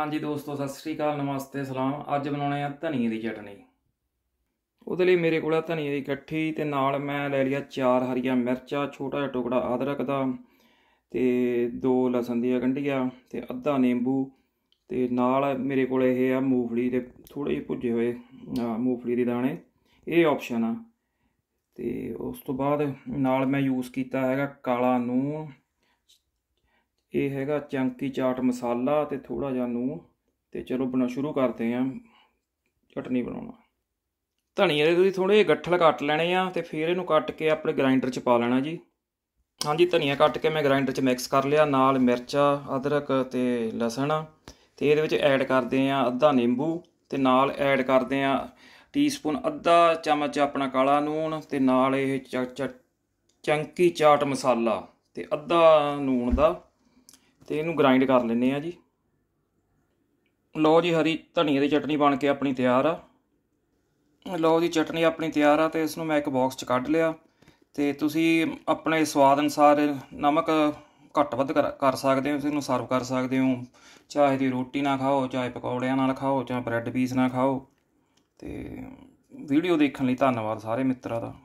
ਹਾਂਜੀ ਦੋਸਤੋ ਸਤਿ ਸ੍ਰੀ ਅਕਾਲ ਨਮਸਤੇ ਸਲਾਮ ਅੱਜ ਬਣਾਉਣੇ ਆ ਧਨੀਏ ਦੀ ਚਟਨੀ ਉਹਦੇ ਲਈ ਮੇਰੇ ਕੋਲ ਆ ਧਨੀਏ ਦੀ ਇਕੱਠੀ ਤੇ ਨਾਲ ਮੈਂ ਲੈ ਲਿਆ ਚਾਰ ਹਰੀਆਂ ਮਿਰਚਾਂ ਛੋਟਾ ਜਿਹਾ ਟੁਕੜਾ ਅਦਰਕ ਦਾ ਤੇ ਦੋ ਲਸਣ ਦੀਆਂ ਗੰਢੀਆਂ ਤੇ ਅੱਧਾ ਨਿੰਬੂ ਤੇ ਨਾਲ ਮੇਰੇ ਕੋਲ ਇਹ ਆ ਮੂਫਲੀ ਦੇ ਥੋੜੇ ਜਿਹੇ ਭੁੱਜੇ ਹੋਏ ਮੂਫਲੀ ਦੇ ਦਾਣੇ ਇਹ ਆਪਸ਼ਨ ਆ ਤੇ ਉਸ ਤੋਂ ਬਾਅਦ ਨਾਲ ਮੈਂ ਯੂਜ਼ ਕੀਤਾ ਹੈਗਾ ਕਾਲਾ ਨੂਨ ਇਹ ਹੈਗਾ ਚੰਕੀ ਚਾਟ ਮਸਾਲਾ ਤੇ ਥੋੜਾ ਜਿਹਾ ਨੂਨ ਤੇ ਚਲੋ ਬਣਾ ਸ਼ੁਰੂ ਕਰਦੇ ਆਂ ਚਟਨੀ ਬਣਾਉਣਾ ਧਨੀਏ ਦੇ ਤੁਸੀਂ ਥੋੜੇ ਗੱਠਲ ਕੱਟ ਲੈਣੇ ਆ ਤੇ ਫਿਰ ਇਹਨੂੰ ਕੱਟ ਕੇ ਆਪਣੇ ਗ੍ਰਾਈਂਡਰ 'ਚ ਪਾ ਲੈਣਾ ਜੀ ਹਾਂਜੀ ਧਨੀਆ ਕੱਟ ਕੇ ਮੈਂ ਗ੍ਰਾਈਂਡਰ 'ਚ ਮਿਕਸ ਕਰ ਲਿਆ ਨਾਲ ਮਿਰਚਾਂ ਅਦਰਕ ਤੇ ਲਸਣ ਤੇ ਇਹਦੇ ਵਿੱਚ ਐਡ ਕਰਦੇ ਆ ਅੱਧਾ ਨਿੰਬੂ ਤੇ ਨਾਲ ਐਡ ਕਰਦੇ ਆ ਟੀਸਪੂਨ ਅੱਧਾ ਚਮਚ ਆਪਣਾ ਕਾਲਾ ਨੂਨ ਤੇ ਨਾਲ ਇਹ ਚੰਕੀ ਚਾਟ ਮਸਾਲਾ ਤੇ ਅੱਧਾ ਨੂਨ ਦਾ ਤੇ ਇਹਨੂੰ ਗ੍ਰਾਈਂਡ ਕਰ ਲੈਨੇ ਆ ਜੀ ਲਓ ਜੀ ਹਰੀ ਧਨੀਏ ਦੀ ਚਟਨੀ ਬਣ ਕੇ ਆਪਣੀ ਤਿਆਰ ਆ ਲਓ ਜੀ ਚਟਨੀ ਆਪਣੀ ਤਿਆਰ ਆ ਤੇ ਇਸ ਨੂੰ ਮੈਂ ਇੱਕ ਬਾਕਸ 'ਚ ਕੱਢ ਲਿਆ ਤੇ ਤੁਸੀਂ ਆਪਣੇ ਸਵਾਦ ਅਨਸਾਰ ਨਮਕ ਘੱਟ ਵੱਧ ਕਰ ਸਕਦੇ ਹੋ ਇਸ ਨੂੰ ਸਰਵ ਕਰ ਸਕਦੇ ਹੋ ਚਾਹੇ ਦੀ ਰੋਟੀ ਨਾਲ ਖਾਓ ਚਾਹੇ ਪਕੌੜਿਆਂ ਨਾਲ ਖਾਓ ਚਾਹੇ ਬ੍ਰੈਡ ਪੀਸ ਨਾਲ ਖਾਓ ਤੇ ਵੀਡੀਓ ਦੇਖਣ ਲਈ ਧੰਨਵਾਦ ਸਾਰੇ ਮਿੱਤਰਾਂ ਦਾ